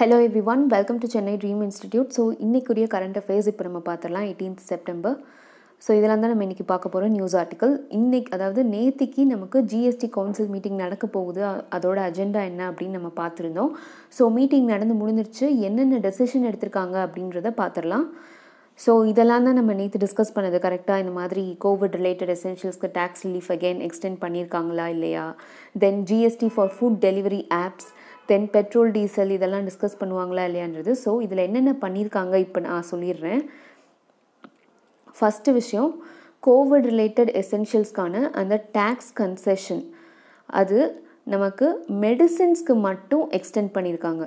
Hello every one welcome to Chennai dream institute so இன்றைக்குரிய current affairs இப்போ நம்ம பார்த்துடலாம் எயிட்டீன்த் செப்டம்பர் ஸோ இதெல்லாம் தான் நம்ம இன்றைக்கி பார்க்க போகிறோம் நியூஸ் ஆர்டிக்கல் இன்றைக்கி அதாவது நேத்திக்கு நமக்கு ஜிஎஸ்டி கவுன்சில் மீட்டிங் நடக்க போகுது அதோட அஜெண்டா என்ன அப்படின்னு நம்ம பார்த்துருந்தோம் ஸோ மீட்டிங் நடந்து முடிஞ்சிருச்சு என்னென்ன டெசிஷன் எடுத்திருக்காங்க அப்படின்றத பார்த்துடலாம் ஸோ இதெல்லாம் தான் நம்ம நேற்று டிஸ்கஸ் பண்ணது கரெக்டாக இந்த மாதிரி கோவிட் ரிலேட்டட் எசென்ஷியல்ஸ்க்கு டேக்ஸ் ரிலீஃப் அகெயின் எக்ஸ்டெண்ட் பண்ணியிருக்காங்களா இல்லையா then GST for food delivery apps then petrol diesel இதெல்லாம் டிஸ்கஸ் பண்ணுவாங்களா இல்லையான்றது ஸோ இதில் என்னென்ன பண்ணியிருக்காங்க இப்போ நான் சொல்லிடுறேன் ஃபஸ்ட்டு விஷயம் கோவிட் ரிலேட்டட் எசென்ஷியல்ஸ்க்கான அந்த டேக்ஸ் கன்செஷன் அது நமக்கு மெடிசின்ஸ்க்கு மட்டும் எக்ஸ்டெண்ட் பண்ணியிருக்காங்க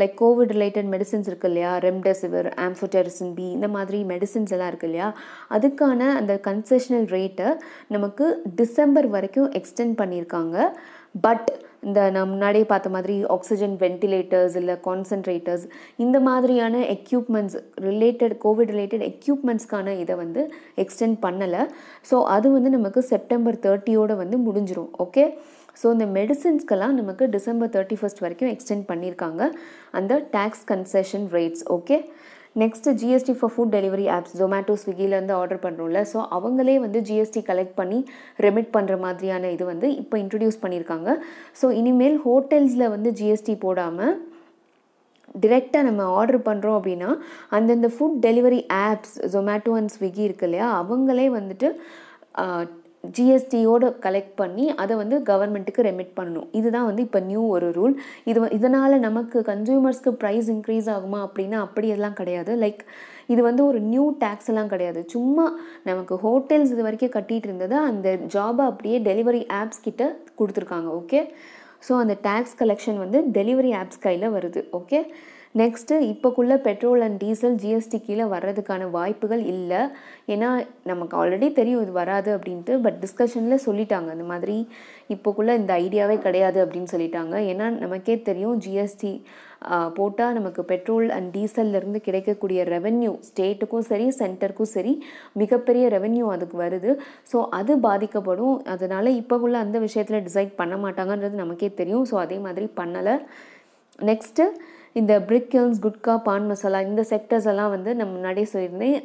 லைக் கோவிட் ரிலேட்டட் மெடிசின்ஸ் இருக்குது இல்லையா ரெம்டெசிவிர் ஆம்ஃபோடெரிசின் பி இந்த மாதிரி மெடிசின்ஸ் எல்லாம் இருக்குது இல்லையா அதுக்கான அந்த கன்செஷனல் ரேட்டை நமக்கு டிசம்பர் வரைக்கும் எக்ஸ்டெண்ட் பண்ணியிருக்காங்க பட் இந்த நான் முன்னாடியே பார்த்த மாதிரி ஆக்சிஜன் வென்டிலேட்டர்ஸ் இல்லை கான்சன்ட்ரேட்டர்ஸ் இந்த மாதிரியான எக்யூப்மெண்ட்ஸ் ரிலேட்டட் கோவிட் ரிலேட்டட் எக்யூப்மெண்ட்ஸ்க்கான இதை வந்து எக்ஸ்டெண்ட் பண்ணலை ஸோ அது வந்து நமக்கு செப்டம்பர் தேர்ட்டியோடு வந்து முடிஞ்சிடும் ஓகே ஸோ இந்த மெடிசின்ஸ்க்கெல்லாம் நமக்கு டிசம்பர் தேர்ட்டி ஃபஸ்ட் வரைக்கும் எக்ஸ்டெண்ட் பண்ணியிருக்காங்க அந்த tax concession rates okay next GST for food delivery apps Zomato ஸ்விக்கிலேருந்து ஆர்டர் பண்ணுறோம்ல ஸோ அவங்களே வந்து ஜிஎஸ்டி கலெக்ட் பண்ணி ரெமிட் பண்ணுற மாதிரியான இது வந்து இப்போ இன்ட்ரடியூஸ் பண்ணியிருக்காங்க ஸோ இனிமேல் ஹோட்டல்ஸில் வந்து ஜிஎஸ்டி போடாமல் டிரெக்டாக நம்ம ஆர்டர் பண்ணுறோம் அப்படின்னா அந்தந்த food delivery apps Zomato and Swiggy இருக்கு இல்லையா அவங்களே வந்துட்டு ஜிஎஸ்டியோடு கலெக்ட் பண்ணி அதை வந்து கவர்மெண்ட்டுக்கு ரெமிட் பண்ணணும் இதுதான் வந்து இப்போ நியூ ஒரு ரூல் இது இதனால் நமக்கு கன்சியூமர்ஸ்க்கு ப்ரைஸ் இன்க்ரீஸ் ஆகுமா அப்படின்னா அப்படி எல்லாம் கிடையாது லைக் இது வந்து ஒரு நியூ டேக்ஸ் எல்லாம் கிடையாது சும்மா நமக்கு ஹோட்டல்ஸ் இது வரைக்கும் கட்டிகிட்டு இருந்தது அந்த ஜாபை அப்படியே டெலிவரி ஆப்ஸ் கிட்ட கொடுத்துருக்காங்க ஓகே ஸோ அந்த டேக்ஸ் கலெக்ஷன் வந்து டெலிவரி ஆப்ஸ் கையில் வருது ஓகே நெக்ஸ்ட்டு இப்போக்குள்ளே பெட்ரோல் அண்ட் டீசல் ஜிஎஸ்டி கீழே வர்றதுக்கான வாய்ப்புகள் இல்லை ஏன்னா நமக்கு ஆல்ரெடி தெரியும் இது வராது அப்படின்ட்டு பட் டிஸ்கஷனில் சொல்லிட்டாங்க இந்த மாதிரி இப்போக்குள்ளே இந்த ஐடியாவே கிடையாது அப்படின்னு சொல்லிட்டாங்க ஏன்னா நமக்கே தெரியும் ஜிஎஸ்டி போட்டால் நமக்கு பெட்ரோல் அண்ட் டீசல்லேருந்து கிடைக்கக்கூடிய ரெவென்யூ ஸ்டேட்டுக்கும் சரி சென்டருக்கும் சரி மிகப்பெரிய ரெவென்யூ அதுக்கு வருது ஸோ அது பாதிக்கப்படும் அதனால் இப்போக்குள்ளே அந்த விஷயத்தில் டிசைட் பண்ண மாட்டாங்கன்றது நமக்கே தெரியும் ஸோ அதே மாதிரி பண்ணலை நெக்ஸ்ட்டு இந்த பிரிக்கில்ஸ் குட்கா பான் மசாலா இந்த செக்டர்ஸ் எல்லாம் வந்து நம்ம முன்னாடியே சொல்லியிருந்தேன்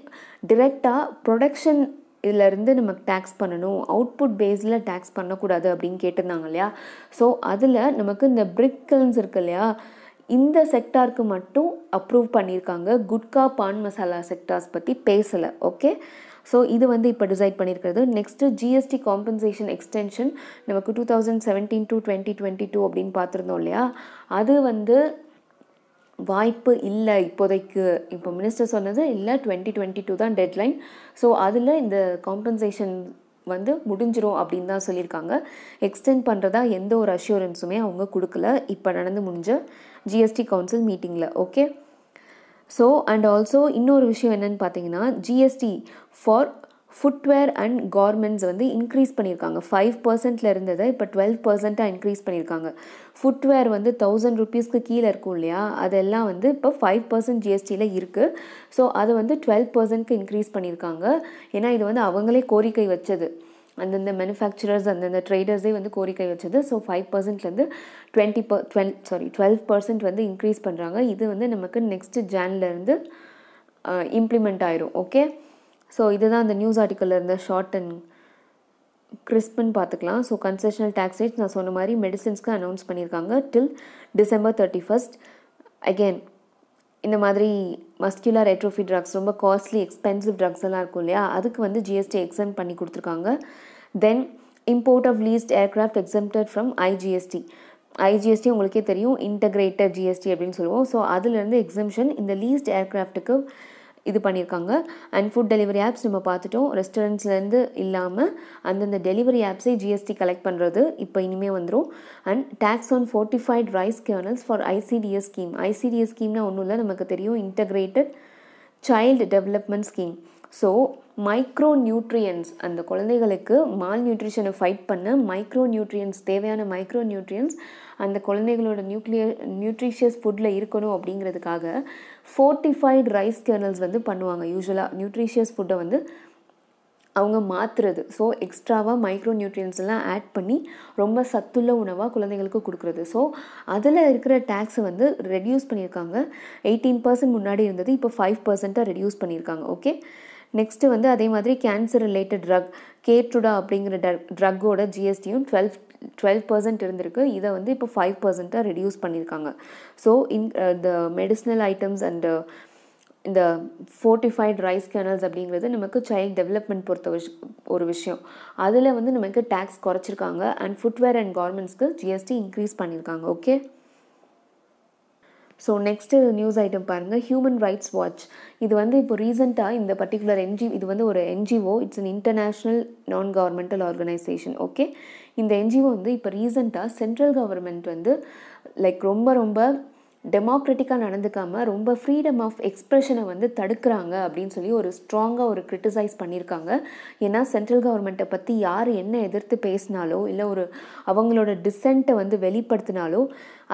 டிரெக்டாக ப்ரொடக்ஷன் இதிலருந்து நமக்கு டேக்ஸ் பண்ணணும் அவுட்புட் பேஸில் டேக்ஸ் பண்ணக்கூடாது அப்படின்னு கேட்டிருந்தாங்க இல்லையா ஸோ அதில் நமக்கு இந்த பிரிக்கில்ஸ் இருக்கு இல்லையா இந்த செக்டாருக்கு மட்டும் அப்ரூவ் பண்ணியிருக்காங்க குட்கா பான் மசாலா செக்டார்ஸ் பற்றி பேசலை ஓகே ஸோ இது வந்து இப்போ டிசைட் பண்ணியிருக்கிறது நெக்ஸ்ட்டு ஜிஎஸ்டி காம்பன்சேஷன் எக்ஸ்டென்ஷன் நமக்கு two thousand seventeen to twenty twenty two அப்படின்னு பார்த்துருந்தோம் இல்லையா அது வந்து வாய்ப்பு இல்லை இப்போதைக்கு இப்போ மினிஸ்டர் சொன்னது இல்லை டுவெண்ட்டி டுவெண்ட்டி டூ தான் டெட்லைன் ஸோ அதில் இந்த காம்பன்சேஷன் வந்து முடிஞ்சிரும் அப்படின்னு தான் சொல்லியிருக்காங்க எக்ஸ்டெண்ட் பண்ணுறதா எந்த ஒரு அஷ்யூரன்ஸுமே அவங்க கொடுக்கல இப்போ நடந்து முடிஞ்ச ஜிஎஸ்டி கவுன்சில் மீட்டிங்கில் ஓகே ஸோ அண்ட் ஆல்சோ இன்னொரு விஷயம் என்னென்னு பார்த்தீங்கன்னா GST for footwear and garments வந்து இன்க்ரீஸ் பண்ணியிருக்காங்க ஃபைவ் பர்சன்ட்டில் இருந்ததை இப்போ டுவெல் பர்சன்ட்டாக இன்க்ரீஸ் பண்ணியிருக்காங்க ஃபுட்வேர் வந்து தௌசண்ட் ருபீஸ்க்கு கீழே இருக்கும் இல்லையா அதெல்லாம் வந்து இப்போ ஃபைவ் பர்சன்ட் ஜிஎஸ்டியில் இருக்குது ஸோ அதை வந்து டுவெல் பர்சன்ட்க்கு இன்க்ரீஸ் பண்ணியிருக்காங்க ஏன்னா இது வந்து அவங்களே கோரிக்கை வச்சது அந்தந்த மேனுஃபேக்சரர்ஸ் அந்தந்த ட்ரேடர்ஸே வந்து கோரிக்கை வச்சது ஸோ ஃபைவ் பர்சன்ட்லேருந்து twenty per twelve sorry twelve percent வந்து இன்க்ரீஸ் பண்ணுறாங்க இது வந்து நமக்கு நெக்ஸ்ட்டு ஜேன்லேருந்து இம்ப்ளிமெண்ட் ஆயிரும் ஓகே ஸோ இதுதான் அந்த நியூஸ் ஆர்டிக்கலில் இருந்த ஷார்ட் அண்ட் கிறிஸ்பின்னு பார்த்துக்கலாம் ஸோ கன்செஷனல் டேக்ஸ் ரேட் நான் சொன்ன மாதிரி மெடிசின்ஸ்க்கு அனௌன்ஸ் பண்ணியிருக்காங்க till December thirty first again இந்த மாதிரி மஸ்குலர் எட்ரோஃபி ட்ரக்ஸ் ரொம்ப காஸ்ட்லி எக்ஸ்பென்சிவ் ட்ரக்ஸ் எல்லாம் இருக்கும் இல்லையா அதுக்கு வந்து ஜிஎஸ்டி எக்ஸம் பண்ணி கொடுத்துருக்காங்க then import of leased aircraft exempted from IGST IGST உங்களுக்கே தெரியும் இன்டகிரேட்டட் ஜிஎஸ்டி அப்படின்னு சொல்லுவோம் ஸோ அதுலேருந்து எக்ஸம்ஷன் இந்த லீஸ்ட் ஏர்க்ராஃப்ட்டுக்கு இது பண்ணியிருக்காங்க அண்ட் ஃபுட் டெலிவரி ஆப்ஸ் நம்ம பார்த்துட்டோம் ரெஸ்டாரண்ட்ஸ்லேருந்து இல்லாமல் அந்தந்த டெலிவரி ஆப்ஸை ஜிஎஸ்டி கலெக்ட் பண்ணுறது இப்போ இனிமேல் வந்துடும் and tax on fortified rice kernels for ICDS scheme ICDS ஸ்கீம்னா ஒன்றும் இல்லை நமக்கு தெரியும் integrated child development scheme so micro nutrients அந்த குழந்தைகளுக்கு மால் நியூட்ரிஷனை ஃபைட் பண்ண மைக்ரோ நியூட்ரியன்ஸ் தேவையான மைக்ரோ நியூட்ரியன்ஸ் அந்த குழந்தைகளோட நியூக்ளியர் நியூட்ரிஷியஸ் ஃபுட்டில் இருக்கணும் அப்படிங்கிறதுக்காக ஃபோர்ட்டிஃபைடு ரைஸ் கேர்னல்ஸ் வந்து பண்ணுவாங்க யூஸ்வலாக நியூட்ரிஷியஸ் ஃபுட்டை வந்து அவங்க மாற்றுறது ஸோ எக்ஸ்ட்ராவாக மைக்ரோ நியூட்ரியன்ஸ் எல்லாம் ஆட் பண்ணி ரொம்ப சத்துள்ள உணவாக குழந்தைங்களுக்கு கொடுக்குறது ஸோ அதில் இருக்கிற டேக்ஸை வந்து ரெடியூஸ் பண்ணியிருக்காங்க எயிட்டீன் பர்சன்ட் முன்னாடி இருந்தது இப்போ ஃபைவ் பர்சன்ட்டாக ரெடியூஸ் பண்ணியிருக்காங்க ஓகே நெக்ஸ்ட்டு வந்து அதே மாதிரி கேன்சர் ரிலேட்டட் ட்ரக் கேட்ருடா அப்படிங்கிற ட்ரக்கோட ஜிஎஸ்டியும் டுவெல் டுவெல் பர்சன்ட் இருந்திருக்கு இதை வந்து இப்போ ஃபைவ் பர்சன்ட்டாக ரெடியூஸ் பண்ணியிருக்காங்க so in the medicinal items and இந்த ஃபோர்ட்டிஃபைட் ரைஸ் கேனல்ஸ் அப்படிங்கிறது நமக்கு சைல்ட் டெவலப்மெண்ட் பொறுத்த விஷ் ஒரு விஷயம் அதில் வந்து நமக்கு டேக்ஸ் குறைச்சிருக்காங்க அண்ட் ஃபுட்வேர் அண்ட் கார்மெண்ட்ஸ்க்கு ஜிஎஸ்டி இன்க்ரீஸ் பண்ணியிருக்காங்க okay so next news item பாருங்கள் ஹியூமன் ரைட்ஸ் வாட்ச் இது வந்து இப்போ ரீசெண்டாக இந்த பர்டிகுலர் என்ஜி இது வந்து ஒரு NGO it's an international non governmental organisation okay இந்த என்ஜிஓ வந்து இப்போ ரீசெண்டாக சென்ட்ரல் கவர்மெண்ட் வந்து லைக் ரொம்ப ரொம்ப டெமோக்ரட்டிக்காக நடந்துக்காமல் ரொம்ப ஃப்ரீடம் ஆஃப் எக்ஸ்ப்ரெஷனை வந்து தடுக்கிறாங்க அப்படின்னு சொல்லி ஒரு ஸ்ட்ராங்காக ஒரு கிரிட்டிசைஸ் பண்ணியிருக்காங்க ஏன்னா சென்ட்ரல் கவர்மெண்ட்டை பற்றி யார் என்ன எதிர்த்து பேசினாலோ இல்லை ஒரு அவங்களோட டிசென்ட்டை வந்து வெளிப்படுத்தினாலோ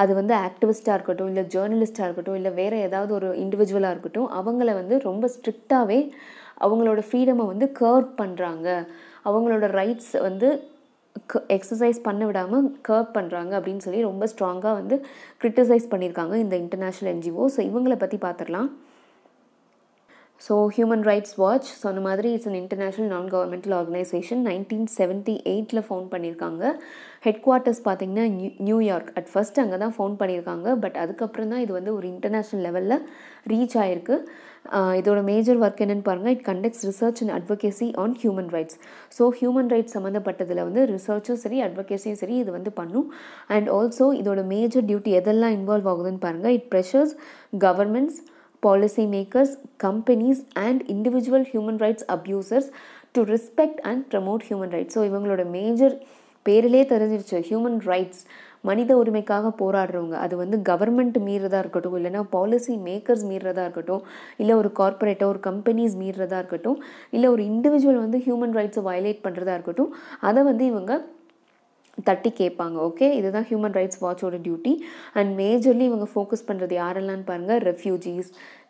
அது வந்து ஆக்டிவிஸ்ட்டாக இருக்கட்டும் இல்லை ஜேர்னலிஸ்ட்டாக இருக்கட்டும் இல்லை வேறு ஏதாவது ஒரு இண்டிவிஜுவலாக இருக்கட்டும் அவங்கள வந்து ரொம்ப ஸ்ட்ரிக்டாகவே அவங்களோட ஃப்ரீடமை வந்து கர்வ் பண்ணுறாங்க அவங்களோட ரைட்ஸ் வந்து எக்ஸசைஸ் பண்ண விடாமல் கர்ப் பண்ணுறாங்க அப்படின்னு சொல்லி ரொம்ப ஸ்ட்ராங்காக வந்து க்ரிட்டிசைஸ் பண்ணியிருக்காங்க இந்த இன்டர்நேஷ்னல் என்ஜிஓ ஸோ இவங்களை பற்றி பார்த்துடலாம் ஸோ ஹியூமன் ரைட்ஸ் வாட்ச் சொன்ன மாதிரி it's an international non governmental organisation nineteen seventy எயிட்டில் ஃபோன் பண்ணியிருக்காங்க ஹெட் குவார்ட்டர்ஸ் பார்த்திங்கன்னா நியூ நியூயார்க் அட் ஃபஸ்ட் அங்கே தான் ஃபோன் பண்ணியிருக்காங்க பட் அதுக்கப்புறம் தான் இது வந்து ஒரு இன்டர்நேஷ்னல் லெவலில் ரீச் ஆகிருக்கு இதோட மேஜர் ஒர்க் என்னென்னு பாருங்கள் it conducts research and advocacy on human rights so human rights சம்மந்தப்பட்டதில் வந்து ரிசர்ச்சும் சரி அட்வொகேசியும் சரி இது வந்து பண்ணும் அண்ட் ஆல்சோ இதோட மேஜர் டியூட்டி எதெல்லாம் இன்வால்வ் ஆகுதுன்னு பாருங்கள் it pressures governments makers companies, and individual human rights abusers to respect and promote human rights. So இவங்களோட மேஜர் பேரிலே தெரிஞ்சிருச்சு ஹியூமன் ரைட்ஸ் மனித உரிமைக்காக போராடுறவங்க அது வந்து கவர்மெண்ட் மீறதாக இருக்கட்டும் இல்லைனா பாலிசி மேக்கர்ஸ் மீறதாக இருக்கட்டும் இல்லை ஒரு கார்பரேட்டோ ஒரு கம்பெனிஸ் மீறதாக இருக்கட்டும் இல்லை ஒரு இண்டிவிஜுவல் வந்து ஹியூமன் ரைட்ஸை வயலேட் பண்ணுறதா இருக்கட்டும் அதை வந்து இவங்க தட்டி கேட்பாங்க ஓகே இதுதான் ஹியூமன் ரைட்ஸ் வாட்சோட டியூட்டி அண்ட் மேஜர்லி இவங்க ஃபோக்கஸ் பண்ணுறது யாரெல்லாம் பாருங்கள் refugees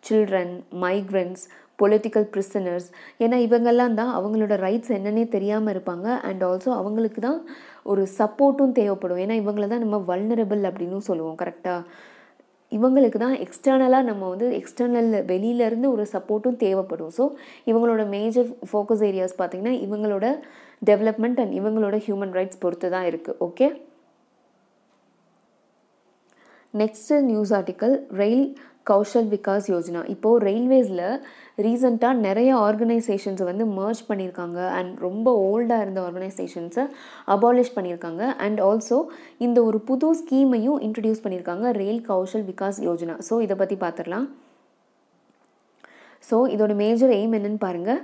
children migrants political prisoners ஏன்னா இவங்கெல்லாம் தான் அவங்களோட ரைட்ஸ் என்னன்னே தெரியாமல் இருப்பாங்க அண்ட் ஆல்சோ அவங்களுக்கு தான் ஒரு சப்போர்ட்டும் தேவைப்படும் ஏன்னா இவங்கள தான் நம்ம வல்னரபிள் அப்படின்னு சொல்லுவோம் கரெக்டாக இவங்களுக்கு தான் எக்ஸ்டர்னலாக நம்ம வந்து எக்ஸ்டர்னல் வெளியிலேருந்து ஒரு சப்போர்ட்டும் தேவைப்படும் ஸோ இவங்களோட மேஜர் ஃபோக்கஸ் ஏரியாஸ் பார்த்திங்கன்னா இவங்களோட டெவலப்மெண்ட் அண்ட் இவங்களோட ஹியூமன் ரைட்ஸ் பொறுத்து தான் இருக்குது okay next news article rail Kaushal Vikas Yojana இப்போது ரயில்வேஸில் ரீசெண்டாக நிறைய ஆர்கனைசேஷன்ஸ் வந்து மர்ஜ் பண்ணியிருக்காங்க அண்ட் ரொம்ப ஓல்டாக இருந்த ஆர்கனைசேஷன்ஸை அபாலிஷ் பண்ணியிருக்காங்க அண்ட் ஆல்சோ இந்த ஒரு புது ஸ்கீமையும் இன்ட்ரடியூஸ் பண்ணியிருக்காங்க ரெயில் கௌஷல் விகாஸ் யோஜனா ஸோ இதை பற்றி பார்த்துடலாம் ஸோ இதோட மேஜர் எய்ம் என்னென்னு பாருங்கள்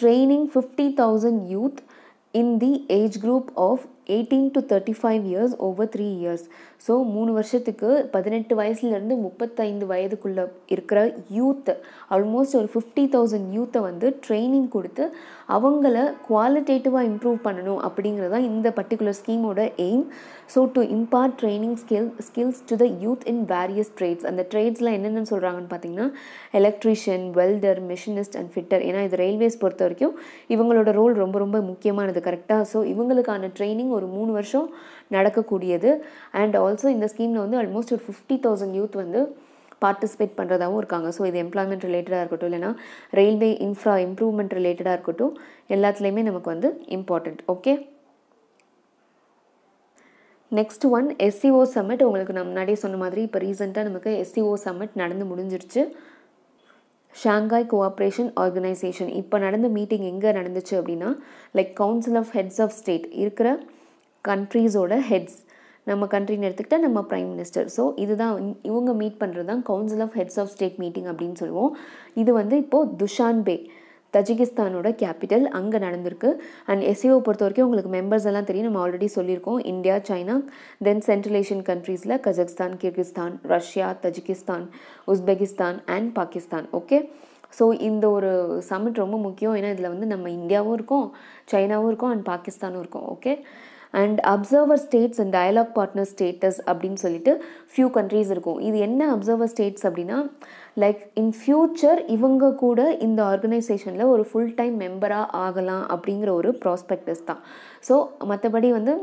training fifty thousand youth in the age group of eighteen to thirty five years over three years so மூணு வருஷத்துக்கு பதினெட்டு வயசுலேருந்து முப்பத்தைந்து வயதுக்குள்ளே இருக்கிற யூத்து ஆல்மோஸ்ட் ஒரு ஃபிஃப்டி தௌசண்ட் யூத்தை வந்து ட்ரைனிங் கொடுத்து அவங்கள குவாலிட்டேட்டிவாக இம்ப்ரூவ் பண்ணணும் அப்படிங்கிறது தான் இந்த பர்டிகுலர் ஸ்கீமோட aim so to impart training skill skills to the youth in various trades அந்த ட்ரேட்ஸ்லாம் என்னென்னு சொல்கிறாங்கன்னு பார்த்தீங்கன்னா electrician welder machinist and fitter ஏன்னா இது ரயில்வேஸ் பொறுத்த வரைக்கும் இவங்களோட ரோல் ரொம்ப ரொம்ப முக்கியமானது கரெக்டாக ஸோ இவங்களுக்கான ட்ரைனிங் ஒரு மூணு வருஷம் நடக்கக்கூடியது அண்ட் ஆல்சோ இந்த ஸ்கீமில் வந்து ஆல்மோஸ்ட் ஒரு ஃபிஃப்டி தௌசண்ட் யூத் வந்து பார்ட்டிசிபேட் பண்ணுறதாகவும் இருக்காங்க ஸோ இது எம்ப்ளாய்மெண்ட் ரிலேட்டடாக இருக்கட்டும் இல்லைனா ரயில்வே இன்ஃப்ரா இம்ப்ரூவ்மெண்ட் ரிலேட்டடாக இருக்கட்டும் எல்லாத்துலேயுமே நமக்கு வந்து important okay next one SCO summit உங்களுக்கு நம்ம முன்னாடியே சொன்ன மாதிரி இப்போ ரீசெண்டாக நமக்கு எஸ்சிஓ சம்மிட் e நடந்து முடிஞ்சிருச்சு ஷாங்காய் கோஆப்ரேஷன் ஆர்கனைசேஷன் இப்போ நடந்த மீட்டிங் எங்கே நடந்துச்சு அப்படின்னா like council of heads of state இருக்கிற கண்ட்ரீஸோட ஹெட்ஸ் நம்ம கண்ட்ரின்னு எடுத்துக்கிட்டால் நம்ம ப்ரைம் மினிஸ்டர் ஸோ இதுதான் இவங்க மீட் பண்ணுறது தான் council of heads of state meeting அப்படின்னு சொல்லுவோம் இது வந்து இப்போது துஷான்பே தஜிகிஸ்தானோட கேபிட்டல் அங்கே நடந்திருக்கு அண்ட் எஸ்இஓ e பொறுத்த வரைக்கும் உங்களுக்கு மெம்பர்ஸ் எல்லாம் தெரியும் நம்ம ஆல்ரெடி சொல்லியிருக்கோம் India China then Central Asian கண்ட்ரீஸில் Kazakhstan Kyrgyzstan Russia Tajikistan Uzbekistan and Pakistan okay so இந்த ஒரு சமிட் ரொம்ப முக்கியம் ஏன்னா இதில் வந்து நம்ம இந்தியாவும் இருக்கோம் சைனாவும் இருக்கும் அண்ட் பாகிஸ்தானும் இருக்கும் okay and observer states and dialogue partner status அப்படின்னு சொல்லிட்டு ஃபியூ கண்ட்ரீஸ் இருக்கும் இது என்ன அப்சர்வர் ஸ்டேட்ஸ் அப்படின்னா லைக் இன் ஃப்யூச்சர் இவங்க கூட இந்த ஆர்கனைசேஷனில் ஒரு ஃபுல் டைம் மெம்பராக ஆகலாம் அப்படிங்கிற ஒரு ப்ராஸ்பெக்டஸ் தான் ஸோ மற்றபடி வந்து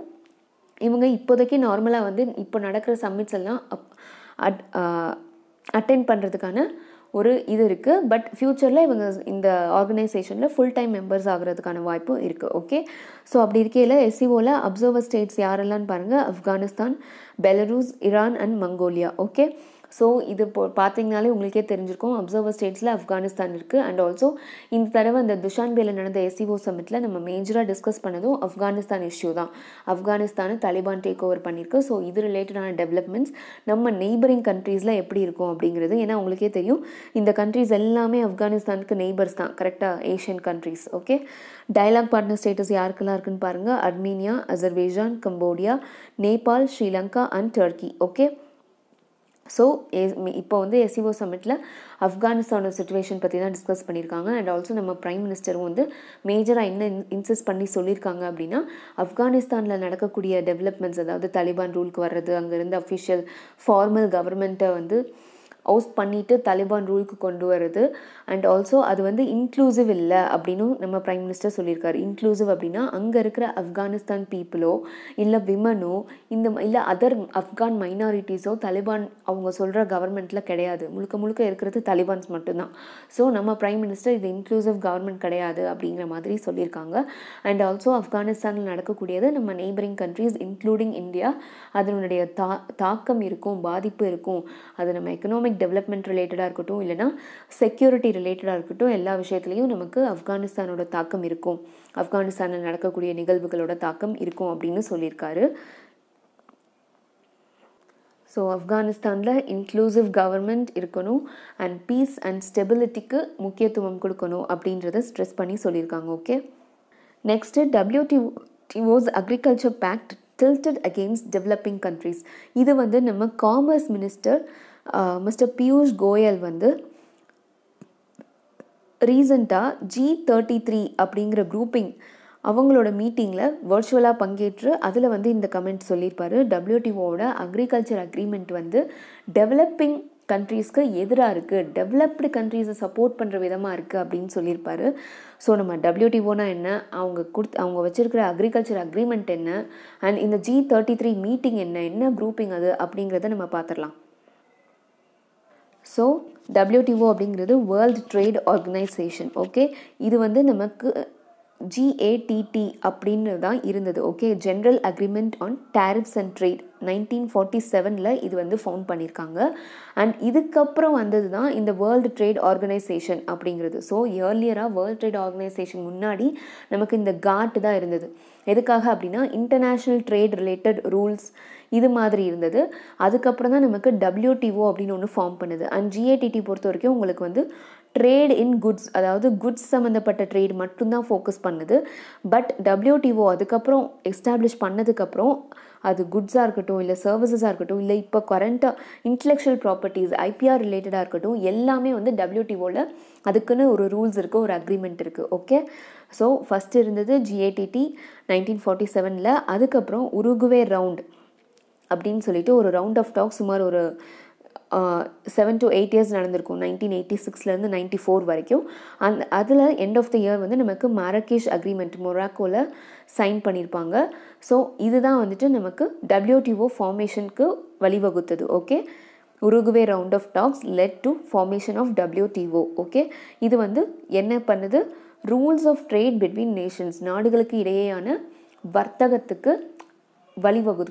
இவங்க இப்போதைக்கு நார்மலாக வந்து இப்போ நடக்கிற சம்மிட்ஸ் எல்லாம் அட் அட்டென்ட் பண்ணுறதுக்கான ஒரு இது இருக்குது பட் ஃப்யூச்சரில் இவங்க இந்த ஆர்கனைசேஷனில் ஃபுல் டைம் மெம்பர்ஸ் ஆகிறதுக்கான வாய்ப்பும் இருக்குது ஓகே ஸோ அப்படி இருக்கையில் எஸ்சிஓவில் அப்சர்வர் ஸ்டேட்ஸ் யாரெல்லாம் பாருங்கள் Afghanistan Belarus Iran and Mongolia okay so இது இப்போ பார்த்தீங்கனாலே உங்களுக்கே தெரிஞ்சிருக்கும் அப்சர்வர் ஸ்டேட்ஸில் ஆப்கானிஸ்தான் இருக்குது அண்ட் ஆல்சோ இந்த தடவை அந்த துஷான்பேல நடந்த எஸ்சிஓ சமிட்டில் e நம்ம மேஜராக டிஸ்கஸ் பண்ணதும் ஆப்கானிஸ்தான் இஷ்யூ தான் ஆப்கானிஸ்தானு தாலிபான் டேக் ஓவர் பண்ணியிருக்கு ஸோ இது ரிலேட்டடான டெவலப்மெண்ட்ஸ் நம்ம நெய்பரிங் கண்ட்ரீஸில் எப்படி இருக்கும் அப்படிங்கிறது ஏன்னா உங்களுக்கே தெரியும் இந்த கண்ட்ரீஸ் எல்லாமே ஆப்கானிஸ்தானுக்கு நெய்பர்ஸ் தான் கரெக்டாக Asian countries okay dialogue partner status யாருக்கெல்லாம் இருக்குன்னு பாருங்கள் Armenia Azerbaijan Cambodia Nepal Sri Lanka and Turkey okay so இப்போ வந்து எஸ்சிஓ சமிட்டில் ஆப்கானிஸ்தான சுச்சுவேஷன் பற்றி தான் டிஸ்கஸ் பண்ணியிருக்காங்க அண்ட் ஆல்சோ நம்ம ப்ரைம் மினிஸ்டரும் வந்து மேஜராக என்ன இன்சஸ் பண்ணி சொல்லியிருக்காங்க அப்படின்னா ஆப்கானிஸ்தானில் நடக்கக்கூடிய டெவலப்மெண்ட்ஸ் அதாவது தலிபான் ரூலுக்கு வர்றது அங்கேருந்து அஃபிஷியல் ஃபார்மல் கவர்மெண்ட்டை வந்து அவுஸ் பண்ணிவிட்டு தலிபான் ரூலுக்கு கொண்டு வருது அண்ட் ஆல்சோ அது வந்து இன்க்ளூசிவ் இல்லை அப்படின்னு நம்ம ப்ரைம் மினிஸ்டர் சொல்லியிருக்காரு இன்க்ளூசிவ் அப்படின்னா அங்கே இருக்கிற ஆப்கானிஸ்தான் பீப்புளோ இல்லை விமனோ இந்த இல்லை அதர் ஆப்கான் மைனாரிட்டிஸோ தலிபான் அவங்க சொல்கிற கவர்மெண்ட்டில் கிடையாது முழுக்க முழுக்க இருக்கிறது தலிபான்ஸ் மட்டும்தான் ஸோ நம்ம ப்ரைம் மினிஸ்டர் இது இன்க்ளூசிவ் கவர்மெண்ட் கிடையாது அப்படிங்கிற மாதிரி சொல்லியிருக்காங்க அண்ட் ஆல்சோ ஆப்கானிஸ்தானில் நடக்கக்கூடியது நம்ம நெய்பரிங் கண்ட்ரீஸ் இன்க்ளூடிங் இந்தியா அதனுடைய தா தாக்கம் இருக்கும் பாதிப்பு இருக்கும் அது நம்ம எக்கனாமிக் எக்கனாமிக் டெவலப்மெண்ட் ரிலேட்டடாக இருக்கட்டும் இல்லைனா செக்யூரிட்டி ரிலேட்டடாக இருக்கட்டும் எல்லா விஷயத்துலேயும் நமக்கு ஆப்கானிஸ்தானோட தாக்கம் இருக்கும் ஆப்கானிஸ்தானில் நடக்கக்கூடிய நிகழ்வுகளோட தாக்கம் இருக்கும் அப்படின்னு சொல்லியிருக்காரு ஸோ ஆப்கானிஸ்தானில் இன்க்ளூசிவ் கவர்மெண்ட் இருக்கணும் அண்ட் பீஸ் அண்ட் ஸ்டெபிலிட்டிக்கு முக்கியத்துவம் கொடுக்கணும் அப்படின்றத ஸ்ட்ரெஸ் பண்ணி சொல்லியிருக்காங்க ஓகே நெக்ஸ்ட்டு டபிள்யூடிஓஸ் agriculture pact tilted against developing countries இது வந்து நம்ம commerce minister mister Piyush Goyal வந்து ரீசண்டாக ஜி தேர்ட்டி த்ரீ அப்படிங்கிற குரூப்பிங் அவங்களோட மீட்டிங்கில் வர்ச்சுவலாக பங்கேற்று அதில் வந்து இந்த கமெண்ட் சொல்லியிருப்பார் டபிள்யூடிஓட அக்ரிகல்ச்சர் அக்ரிமெண்ட் வந்து டெவலப்பிங் கண்ட்ரீஸ்க்கு எதிராக இருக்குது டெவலப்டு கண்ட்ரீஸை சப்போர்ட் பண்ணுற விதமாக இருக்குது அப்படின்னு சொல்லியிருப்பார் ஸோ நம்ம டபிள்யூடிஓனா என்ன அவங்க கொடுத்து அவங்க வச்சுருக்கிற அக்ரிகல்ச்சர் அக்ரிமெண்ட் என்ன அண்ட் இந்த ஜி தேர்ட்டி த்ரீ மீட்டிங் என்ன என்ன குரூப்பிங் அது அப்படிங்கிறத நம்ம பார்த்துடலாம் ஸோ டபிள்யூடிஓ அப்படிங்கிறது வேர்ல்டு ட்ரேட் ஆர்கனைசேஷன் ஓகே இது வந்து நமக்கு ஜிஏடிடி அப்படின்னு தான் இருந்தது okay general agreement on tariffs and trade nineteen forty செவனில் இது வந்து ஃபவுண்ட் பண்ணியிருக்காங்க அண்ட் இதுக்கப்புறம் வந்தது தான் இந்த வேர்ல்டு ட்ரேட் ஆர்கனைசேஷன் அப்படிங்கிறது ஸோ ஏர்லியராக வேர்ல்டு ட்ரேட் ஆர்கனைசேஷன் முன்னாடி நமக்கு இந்த காட்டு தான் இருந்தது எதுக்காக அப்படின்னா இன்டர்நேஷ்னல் ட்ரேட் ரிலேட்டட் ரூல்ஸ் இது மாதிரி இருந்தது அதுக்கப்புறம் தான் நமக்கு டபிள்யூடிஓ அப்படின்னு ஒன்று ஃபார்ம் பண்ணுது அண்ட் ஜிஏடிடி பொறுத்த வரைக்கும் உங்களுக்கு வந்து ட்ரேட் இன் குட்ஸ் அதாவது குட்ஸ் சம்மந்தப்பட்ட ட்ரேட் மட்டும்தான் ஃபோக்கஸ் பண்ணுது பட் டபிள்யூடிஓ அதுக்கப்புறம் எஸ்டாப்ளிஷ் பண்ணதுக்கப்புறம் அது குட்ஸாக இருக்கட்டும் இல்லை சர்வீசஸாக இருக்கட்டும் இல்லை இப்போ கரண்ட்டாக இன்டலெக்சுவல் ப்ராப்பர்ட்டிஸ் ஐபிஆர் ரிலேட்டடாக இருக்கட்டும் எல்லாமே வந்து டபிள்யூடிஓவில் அதுக்குன்னு ஒரு ரூல்ஸ் இருக்குது ஒரு அக்ரிமெண்ட் இருக்குது ஓகே ஸோ ஃபஸ்ட் இருந்தது ஜிஏடிடி நைன்டீன் ஃபார்ட்டி செவனில் அதுக்கப்புறம் உருகுவே ரவுண்ட் அப்படின்னு சொல்லிட்டு ஒரு ரவுண்ட் ஆஃப் டாக் சுமார் ஒரு செவன் டு எயிட் இயர்ஸ் நடந்திருக்கும் நைன்டீன் எயிட்டி சிக்ஸ்லேருந்து நைன்ட்டி ஃபோர் வரைக்கும் அந்த அதில் எண்ட் ஆஃப் த இயர் வந்து நமக்கு மாரகேஷ் அக்ரிமெண்ட் மொராக்கோவில் சைன் பண்ணியிருப்பாங்க ஸோ இதுதான் வந்துட்டு நமக்கு டபிள்யூடிஓ ஃபார்மேஷனுக்கு வழிவகுத்தது okay Uruguay round of talks led to formation of WTO okay இது வந்து என்ன பண்ணுது rules of trade between nations நாடுகளுக்கு இடையேயான வர்த்தகத்துக்கு வழிவகு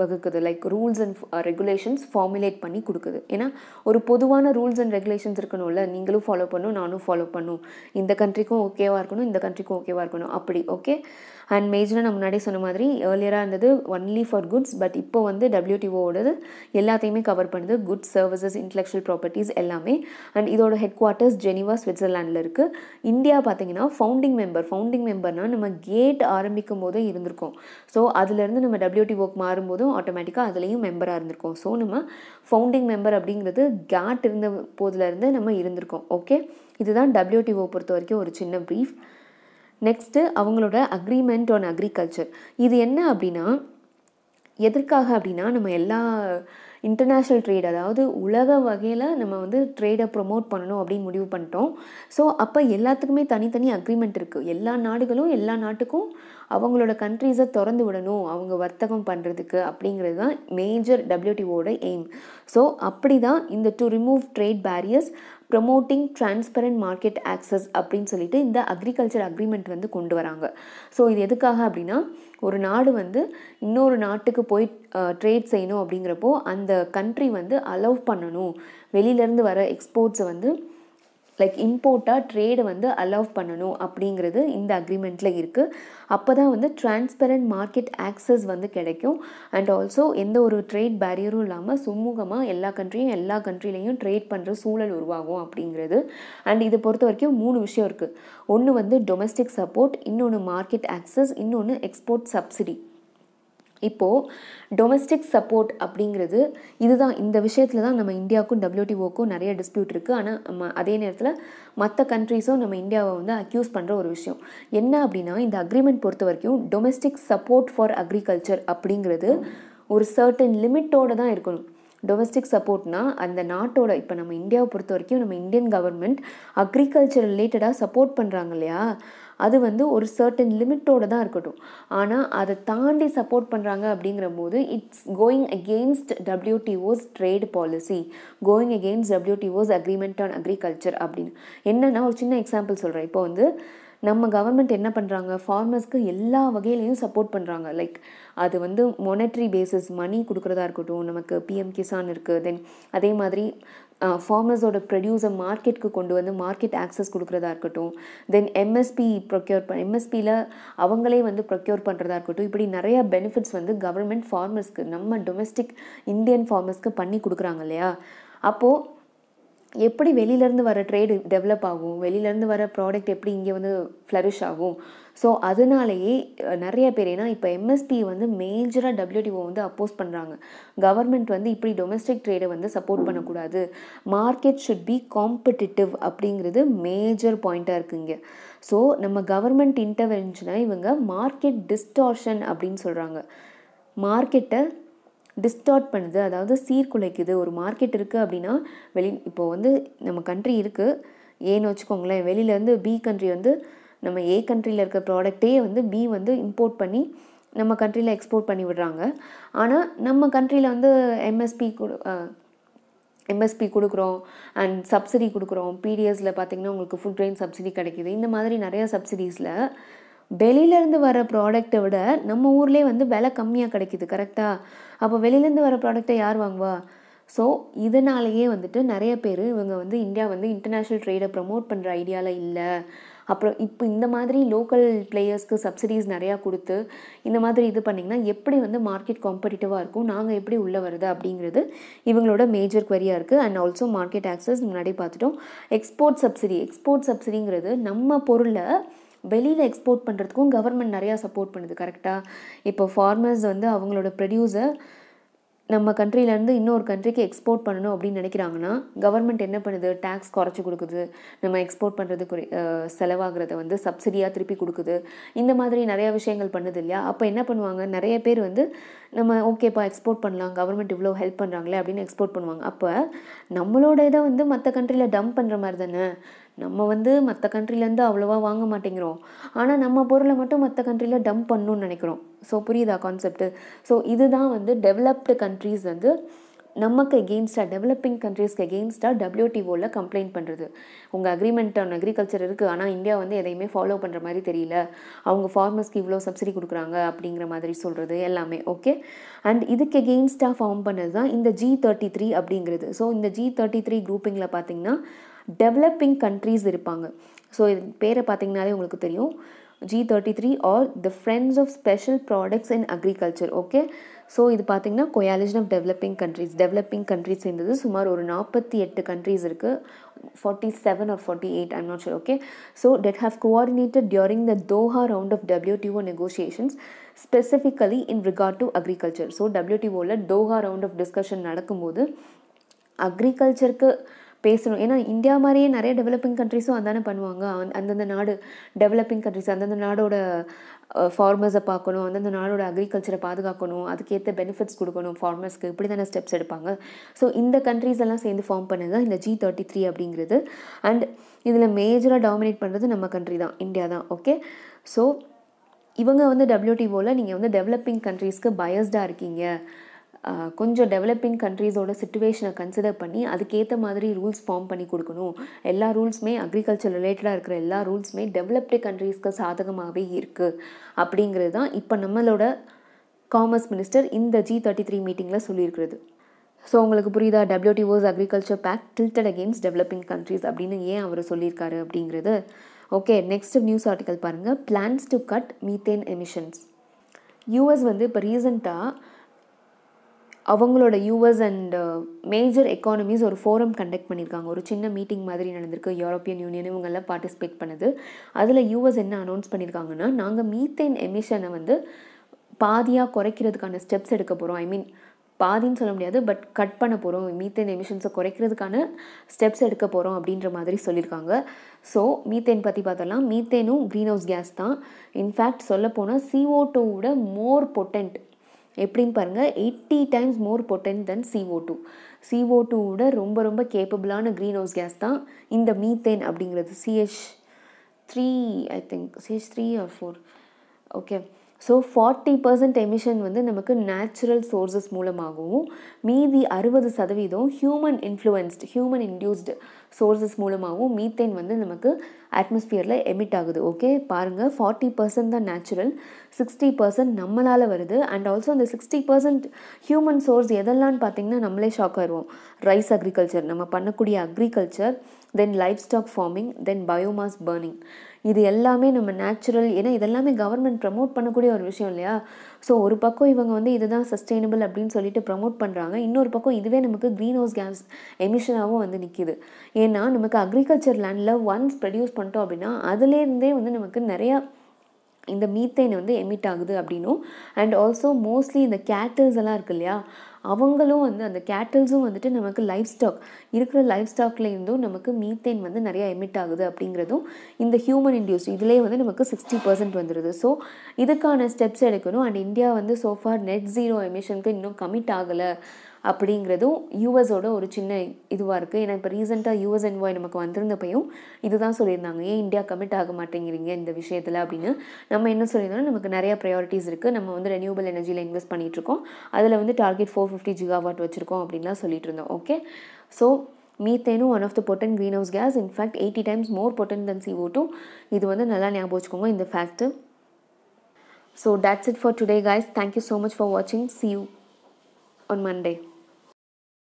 வகுக்குது like rules and regulations formulate பண்ணி கொடுக்குது ஏன்னா ஒரு பொதுவான ரூல்ஸ் அண்ட் ரெகுலேஷன்ஸ் இருக்கணும்ல நீங்களும் ஃபாலோ பண்ணும் நானும் ஃபாலோ பண்ணும் இந்த கண்ட்ரிக்கும் ஓகேவாக இருக்கணும் இந்த கண்ட்ரிக்கும் ஓகேவாக இருக்கணும் அப்படி ஓகே அண்ட் மேஜராக நான் முன்னாடி சொன்ன மாதிரி ஏர்லியராக இருந்தது ஒன்லி ஃபார் குட்ஸ் பட் இப்போ வந்து டபிள்யூடிஓடது எல்லாத்தையுமே கவர் பண்ணுது குட்ஸ் சர்வீசஸ் இன்டெலெக்சுவல் ப்ராப்பர்ட்டிஸ் எல்லாமே அண்ட் இதோட ஹெட் குவார்ட்டர்ஸ் ஜெனிவா ஸ்விட்சர்லாண்டில் இருக்குது இந்தியா பார்த்தீங்கன்னா ஃபவுண்டிங் மெம்பர் ஃபவுண்டிங் மெம்பர்னால் நம்ம கேட் ஆரம்பிக்கும் போதே இருந்திருக்கோம் ஸோ அதுலேருந்து நம்ம டபிள்யூடிஓக்கு மாறும்போதும் ஆட்டோமேட்டிக்காக அதுலேயும் மெம்பராக இருந்திருக்கோம் ஸோ நம்ம ஃபவுண்டிங் மெம்பர் அப்படிங்கிறது கேட் இருந்த போதுலேருந்து நம்ம இருந்திருக்கோம் ஓகே இதுதான் டபிள்யூடிஓ பொறுத்த வரைக்கும் ஒரு சின்ன ப்ரீஃப் நெக்ஸ்ட்டு அவங்களோட அக்ரிமெண்ட் ஆன் அக்ரிகல்ச்சர் இது என்ன அப்படின்னா எதற்காக அப்படின்னா நம்ம எல்லா இன்டர்நேஷ்னல் ட்ரேட் அதாவது உலக வகையில் நம்ம வந்து ட்ரேடை ப்ரொமோட் பண்ணணும் அப்படின்னு முடிவு பண்ணிட்டோம் ஸோ அப்போ எல்லாத்துக்குமே தனித்தனி அக்ரிமெண்ட் இருக்குது எல்லா நாடுகளும் எல்லா நாட்டுக்கும் அவங்களோட கண்ட்ரீஸை திறந்து விடணும் அவங்க வர்த்தகம் பண்ணுறதுக்கு அப்படிங்கிறது தான் மேஜர் டபிள்யூடிஓட எய்ம் ஸோ அப்படி தான் இந்த to remove trade barriers promoting transparent market access அப்படின்னு சொல்லிட்டு இந்த அக்ரிகல்ச்சர் அக்ரிமெண்ட் வந்து கொண்டு வராங்க ஸோ இது எதுக்காக அப்படின்னா ஒரு நாடு வந்து இன்னொரு நாட்டுக்கு போய் ட்ரேட் செய்யணும் அப்படிங்கிறப்போ அந்த கண்ட்ரி வந்து அலோவ் பண்ணணும் வெளியிலேருந்து வர எக்ஸ்போர்ட்ஸை வந்து லைக் இம்போர்ட்டாக ட்ரேடு வந்து அலோவ் பண்ணணும் அப்படிங்கிறது இந்த அக்ரிமெண்ட்டில் இருக்குது அப்போ தான் வந்து டிரான்ஸ்பெரண்ட் மார்க்கெட் ஆக்சஸ் வந்து கிடைக்கும் அண்ட் ஆல்சோ எந்த ஒரு ட்ரேட் பேரியரும் இல்லாமல் சுமூகமாக எல்லா கண்ட்ரியும் எல்லா கண்ட்ரிலையும் ட்ரேட் பண்ணுற சூழல் உருவாகும் அப்படிங்கிறது அண்ட் இதை பொறுத்த வரைக்கும் மூணு விஷயம் இருக்குது ஒன்று வந்து டொமஸ்டிக் சப்போர்ட் இன்னொன்று மார்க்கெட் ஆக்சஸ் இன்னொன்று எக்ஸ்போர்ட் சப்சிடி இப்போது டொமஸ்டிக் சப்போர்ட் அப்படிங்கிறது இதுதான் இந்த விஷயத்தில் தான் நம்ம இந்தியாவுக்கும் டபிள்யூடிஓக்கும் நிறைய டிஸ்பியூட் இருக்குது ஆனால் நம்ம அதே நேரத்தில் மற்ற கண்ட்ரீஸும் நம்ம இந்தியாவை வந்து அக்யூஸ் பண்ணுற ஒரு விஷயம் என்ன அப்படின்னா இந்த அக்ரிமெண்ட் பொறுத்த வரைக்கும் டொமஸ்டிக் சப்போர்ட் ஃபார் அக்ரிகல்ச்சர் அப்படிங்கிறது ஒரு சர்டன் லிமிட்டோடு தான் இருக்கணும் டொமஸ்டிக் சப்போர்ட்னா அந்த நாட்டோட இப்போ நம்ம இந்தியாவை பொறுத்த வரைக்கும் நம்ம இந்தியன் கவர்மெண்ட் அக்ரிகல்ச்சர் ரிலேட்டடாக சப்போர்ட் பண்ணுறாங்க இல்லையா அது வந்து ஒரு சர்டன் லிமிட்டோடு தான் இருக்கட்டும் ஆனால் அதை தாண்டி சப்போர்ட் பண்ணுறாங்க அப்படிங்கிற போது it's going against டபிள்யூடிஓஸ் trade policy going against டபிள்யூடிஓஸ் agreement on agriculture அப்படின்னு என்னென்னா ஒரு சின்ன எக்ஸாம்பிள் சொல்கிறேன் இப்போ வந்து நம்ம கவர்மெண்ட் என்ன பண்ணுறாங்க ஃபார்மர்ஸ்க்கு எல்லா வகையிலையும் சப்போர்ட் பண்ணுறாங்க லைக் அது வந்து மொனட்ரி பேசிஸ் மணி கொடுக்குறதா இருக்கட்டும் நமக்கு பிஎம் கிசான் இருக்குது தென் அதே மாதிரி ஃபார்மர்ஸோட ப்ரொடியூஸை மார்க்கெட்டுக்கு கொண்டு வந்து மார்க்கெட் ஆக்சஸ் கொடுக்குறதா இருக்கட்டும் தென் எம்எஸ்பி ப்ரொக்யூர் ப எம்எஸ்பியில் அவங்களே வந்து ப்ரொக்யூர் பண்ணுறதா இருக்கட்டும் இப்படி நிறையா பெனிஃபிட்ஸ் வந்து கவர்மெண்ட் ஃபார்மர்ஸ்க்கு நம்ம டொமெஸ்டிக் இந்தியன் ஃபார்மர்ஸ்க்கு பண்ணி கொடுக்குறாங்க இல்லையா அப்போது எப்படி வெளியிலேருந்து வர ட்ரேடு டெவலப் ஆகும் வெளியிலேருந்து வர ப்ராடக்ட் எப்படி இங்கே வந்து ஃப்ளரிஷ் ஆகும் ஸோ அதனாலேயே நிறைய பேர் ஏன்னா இப்போ எம்எஸ்பி வந்து மேஜராக டபிள்யூடிஓ வந்து அப்போஸ் பண்ணுறாங்க கவர்மெண்ட் வந்து இப்படி டொமெஸ்டிக் ட்ரேடை வந்து சப்போர்ட் பண்ணக்கூடாது மார்க்கெட் ஷுட் பி காம்படிட்டிவ் அப்படிங்கிறது மேஜர் பாயிண்ட்டாக இருக்குங்க ஸோ நம்ம கவர்மெண்ட் இன்டர்வென்ஷனை இவங்க மார்க்கெட் டிஸ்டார்ஷன் அப்படின்னு சொல்கிறாங்க மார்க்கெட்டை டிஸ்டார்ட் பண்ணுது அதாவது சீர்குலைக்குது ஒரு மார்க்கெட் இருக்குது அப்படின்னா வெளி இப்போது வந்து நம்ம கண்ட்ரி இருக்குது ஏன்னு வச்சுக்கோங்களேன் வெளியிலேருந்து பி கண்ட்ரி வந்து நம்ம ஏ கண்ட்ரியில் இருக்க ப்ராடக்ட்டே வந்து பி வந்து இம்போர்ட் பண்ணி நம்ம கண்ட்ரியில் எக்ஸ்போர்ட் பண்ணி விடுறாங்க ஆனால் நம்ம கண்ட்ரியில் வந்து எம்எஸ்பி எம்எஸ்பி கொடுக்குறோம் அண்ட் சப்சிடி கொடுக்குறோம் பிடிஎஸில் பார்த்திங்கன்னா உங்களுக்கு ஃபுட் ட்ரெயின் சப்சிடி கிடைக்கிது இந்த மாதிரி நிறையா சப்சிடிஸில் வெளியிலேருந்து வர ப்ராடக்ட்டை விட நம்ம ஊர்லேயே வந்து விலை கம்மியாக கிடைக்கிது கரெக்டாக அப்போ வெளியிலேருந்து வர ப்ராடக்டை யார் வாங்குவா ஸோ இதனாலேயே வந்துட்டு நிறைய பேர் இவங்க வந்து இந்தியா வந்து இன்டர்நேஷ்னல் ட்ரேடை ப்ரமோட் பண்ணுற ஐடியாவில் இல்லை அப்புறம் இப்போ இந்த மாதிரி லோக்கல் பிளேயர்ஸ்க்கு சப்சிடிஸ் நிறையா கொடுத்து இந்த மாதிரி இது பண்ணிங்கன்னா எப்படி வந்து மார்க்கெட் காம்படிட்டிவாக இருக்கும் நாங்கள் எப்படி உள்ளே வருது அப்படிங்கிறது இவங்களோட மேஜர் குவரியாக இருக்குது அண்ட் ஆல்சோ மார்க்கெட் ஆக்சஸ் முன்னாடி பார்த்துட்டோம் எக்ஸ்போர்ட் சப்சிடி எக்ஸ்போர்ட் சப்சிடிங்கிறது நம்ம பொருளை வெளியில் எக்ஸ்போர்ட் பண்ணுறதுக்கும் கவர்மெண்ட் நிறையா சப்போர்ட் பண்ணுது கரெக்டாக இப்போ ஃபார்மர்ஸ் வந்து அவங்களோட ப்ரொடியூஸை நம்ம கண்ட்ரிலேருந்து இன்னொரு கண்ட்ரிக்கு எக்ஸ்போர்ட் பண்ணணும் அப்படின்னு நினைக்கிறாங்கன்னா கவர்மெண்ட் என்ன பண்ணுது டேக்ஸ் குறைச்சி கொடுக்குது நம்ம எக்ஸ்போர்ட் பண்ணுறது குறை செலவாகிறத வந்து சப்சிடியாக திருப்பி கொடுக்குது இந்த மாதிரி நிறையா விஷயங்கள் பண்ணுது இல்லையா அப்போ என்ன பண்ணுவாங்க நிறைய பேர் வந்து நம்ம ஓகேப்பா எக்ஸ்போர்ட் பண்ணலாம் கவர்மெண்ட் இவ்வளோ ஹெல்ப் பண்ணுறாங்களே அப்படின்னு எக்ஸ்போர்ட் பண்ணுவாங்க அப்போ நம்மளோட இதை வந்து மற்ற கண்ட்ரியில் டம்ப் பண்ணுற மாதிரி தானே நம்ம வந்து மற்ற கண்ட்ரிலேருந்து அவ்வளோவா வாங்க மாட்டேங்கிறோம் ஆனால் நம்ம பொருளை மட்டும் மற்ற கண்ட்ரியில் டம்ப் பண்ணணும்னு நினைக்கிறோம் ஸோ புரியுதா கான்செப்ட்டு ஸோ இதுதான் வந்து டெவலப்டு கண்ட்ரீஸ் வந்து நமக்கு எகெயின்ஸ்டாக டெவலப்பிங் கண்ட்ரீஸ்க்கு எகெயின்ஸ்டாக டபிள்யூடிஓவில் கம்ப்ளைண்ட் பண்ணுறது உங்கள் அக்ரிமெண்ட் ஆன் அக்ரிகல்ச்சர் இருக்குது ஆனால் இந்தியா வந்து எதையுமே ஃபாலோ பண்ணுற மாதிரி தெரியல அவங்க ஃபார்மர்ஸ்க்கு இவ்வளோ சப்சிடி கொடுக்குறாங்க அப்படிங்கிற மாதிரி சொல்கிறது எல்லாமே ஓகே அண்ட் இதுக்கு எகெயின்ஸ்டாக ஃபார்ம் பண்ணது தான் இந்த ஜி தேர்ட்டி த்ரீ அப்படிங்கிறது ஸோ இந்த ஜி தேர்ட்டி த்ரீ குரூப்பிங்கில் பார்த்தீங்கன்னா டெவலப்பிங் கண்ட்ரீஸ் இருப்பாங்க ஸோ இது பேரை பார்த்தீங்கன்னாலே உங்களுக்கு தெரியும் G thirty three are the friends of special products in agriculture okay so இது பார்த்திங்கன்னா coalition of developing countries developing countries இருந்தது சுமார் ஒரு நாற்பத்தி எட்டு கண்ட்ரீஸ் இருக்குது forty seven or forty eight I'm not sure okay so that have coordinated during the Doha round of WTO negotiations specifically in regard to agriculture so டபிள்யூடிஓவில் Doha round of discussion நடக்கும்போது அக்ரிகல்ச்சருக்கு பேசணும் ஏன்னா India மாதிரியே நிறைய developing கண்ட்ரிஸும் அதானே பண்ணுவாங்க அந்தந்த நாடு டெவலப்பிங் கண்ட்ரிஸ் அந்தந்த நாடோட ஃபார்மர்ஸை பார்க்கணும் அந்தந்த நாடோட அக்ரிகல்ச்சரை பாதுகாக்கணும் அதுக்கேற்ற பெனிஃபிட்ஸ் கொடுக்கணும் ஃபார்மர்ஸ்க்கு இப்படி தானே ஸ்டெப்ஸ் எடுப்பாங்க ஸோ இந்த கண்ட்ரிஸ் எல்லாம் சேர்ந்து ஃபார்ம் பண்ணது தான் இந்த ஜி தேர்ட்டி த்ரீ அப்படிங்கிறது அண்ட் இதில் மேஜராக டாமினேட் பண்ணுறது நம்ம கண்ட்ரி தான் இந்தியா தான் ஓகே ஸோ இவங்க வந்து டபிள்யூடிஓவில் நீங்கள் வந்து டெவலப்பிங் கண்ட்ரீஸ்க்கு பயஸ்டாக இருக்கீங்க கொஞ்சம் டெவலப்பிங் கண்ட்ரீஸோட சுச்சுவேஷனை கன்சிடர் பண்ணி அதுக்கேற்ற மாதிரி ரூல்ஸ் ஃபார்ம் பண்ணி கொடுக்கணும் எல்லா ரூல்ஸுமே அக்ரிகல்ச்சர் ரிலேட்டடாக இருக்கிற எல்லா ரூல்ஸுமே டெவலப்டு கண்ட்ரீஸ்க்கு சாதகமாகவே இருக்குது அப்படிங்கிறது தான் இப்போ நம்மளோட காமர்ஸ் மினிஸ்டர் இந்த ஜி தேர்ட்டி த்ரீ மீட்டிங்கில் சொல்லியிருக்கிறது ஸோ உங்களுக்கு புரியுதா டபிள்யூடிஓஸ் agriculture pact tilted against developing countries அப்படின்னு ஏன் அவர் சொல்லியிருக்காரு அப்படிங்கிறது ஓகே நெக்ஸ்ட் நியூஸ் ஆர்டிக்கல் பாருங்கள் plans to cut methane emissions US வந்து இப்போ ரீசண்டாக அவங்களோட யூஎஸ் அண்ட் மேஜர் எக்கானமிஸ் ஒரு ஃபோரம் கண்டக்ட் பண்ணியிருக்காங்க ஒரு சின்ன மீட்டிங் மாதிரி நடந்திருக்கு யூரோப்பியன் யூனியன் இவங்கெல்லாம் பார்ட்டிசிபேட் பண்ணுது அதில் யூஎஸ் என்ன அனௌன்ஸ் பண்ணியிருக்காங்கன்னா நாங்கள் மீத்தேன் எமிஷனை வந்து பாதியாக குறைக்கிறதுக்கான ஸ்டெப்ஸ் எடுக்க போகிறோம் ஐ மீன் பாதின்னு சொல்ல முடியாது பட் கட் பண்ண போகிறோம் மீத்தேன் எமிஷன்ஸை குறைக்கிறதுக்கான ஸ்டெப்ஸ் எடுக்க போகிறோம் அப்படின்ற மாதிரி சொல்லியிருக்காங்க ஸோ மீத்தேன் பற்றி பார்த்தோம்னா மீத்தேனும் க்ரீன் ஹவுஸ் கேஸ் தான் இன்ஃபேக்ட் சொல்லப்போனால் சிஓ டூவோட மோர் பொட்டன்ட் எப்படின்னு பாருங்கள் eighty times more potent than CO two CO டூவோட ரொம்ப ரொம்ப கேப்பபிளான க்ரீன் ஹவுஸ் கேஸ் தான் இந்த மீத்தேன் அப்படிங்கிறது CH three I think CH three or four okay so forty percent emission வந்து நமக்கு நேச்சுரல் சோர்ஸஸ் மூலமாகவும் மீதி அறுபது சதவீதம் human influenced human induced sources மூலமாகவும் மீத்தேன் வந்து நமக்கு அட்மாஸ்ஃபியரில் எமிட் ஆகுது ஓகே பாருங்கள் ஃபார்ட்டி பர்சன்ட் தான் நேச்சுரல் சிக்ஸ்டி பர்சன்ட் நம்மளால் வருது அண்ட் ஆல்சோ அந்த சிக்ஸ்டி பர்சன்ட் ஹியூமன் சோர்ஸ் எதெல்லாம்னு பார்த்திங்கன்னா நம்மளே ஷாக் ஆயிடுவோம் ரைஸ் அக்ரிகல்ச்சர் நம்ம பண்ணக்கூடிய agriculture then livestock farming then biomass burning இது எல்லாமே நம்ம நேச்சுரல் ஏன்னா இதெல்லாமே கவர்மெண்ட் ப்ரமோட் பண்ணக்கூடிய ஒரு விஷயம் இல்லையா ஸோ ஒரு பக்கம் இவங்க வந்து இதுதான் சஸ்டெயினபிள் அப்படின்னு சொல்லிட்டு ப்ரமோட் பண்ணுறாங்க இன்னொரு பக்கம் இதுவே நமக்கு க்ரீன் ஹவுஸ் கேஸ் எமிஷனாகவும் வந்து நிற்கிது ஏன்னா நமக்கு அக்ரிகல்ச்சர் லேண்டில் ஒன்ஸ் ப்ரொடியூஸ் பண்ணிட்டோம் அப்படின்னா அதுலேருந்தே வந்து நமக்கு நிறையா இந்த மீத்தேன் வந்து எமிட் ஆகுது அப்படின்னும் அண்ட் ஆல்சோ மோஸ்ட்லி இந்த கேட்டல்ஸ் எல்லாம் இருக்கு இல்லையா அவங்களும் வந்து அந்த கேட்டல்ஸும் வந்துட்டு நமக்கு லைஃப் ஸ்டாக் இருக்கிற லைஃப் ஸ்டாக்லேருந்தும் நமக்கு மீத்தேன் வந்து நிறையா எமிட் ஆகுது அப்படிங்கிறதும் இந்த ஹியூமன் இன்டியூஸ் இதிலே வந்து நமக்கு சிக்ஸ்டி பர்சன்ட் வந்துடுது ஸோ இதுக்கான ஸ்டெப்ஸ் எடுக்கணும் அண்ட் இந்தியா வந்து சோஃபார் நெட் ஜீரோ எமிஷனுக்கு இன்னும் கமிட் ஆகலை அப்படிங்கிறதும் யூஎஸோட ஒரு சின்ன இதுவாக இருக்குது ஏன்னா இப்போ ரீசெண்டாக யூஎஸ் என்வாய் நமக்கு வந்திருந்தப்பையும் இதுதான் சொல்லியிருந்தாங்க ஏன் இந்தியா கமிட் ஆக மாட்டேங்கிறீங்க இந்த விஷயத்தில் அப்படின்னு நம்ம என்ன சொல்லியிருந்தோம்னா நமக்கு நிறைய ப்ரையாரிட்டிஸ் இருக்குது நம்ம வந்து ரெனியூபிள் எனர்ஜியில் இன்வெஸ்ட் இருக்கோம் அதில் வந்து டார்கெட் ஃபோர் ஃபிஃப்டி ஜிகாவாட் வச்சுருக்கோம் அப்படின்லாம் சொல்லிட்டு இருந்தோம் ஓகே ஸோ மீத்தேனும் one of the potent greenhouse gas in fact eighty times more potent than CO two இது வந்து நல்லா ஞாபகம் வச்சுக்கோங்க இந்த fact so that's it for today guys thank you so much for watching. See you Monday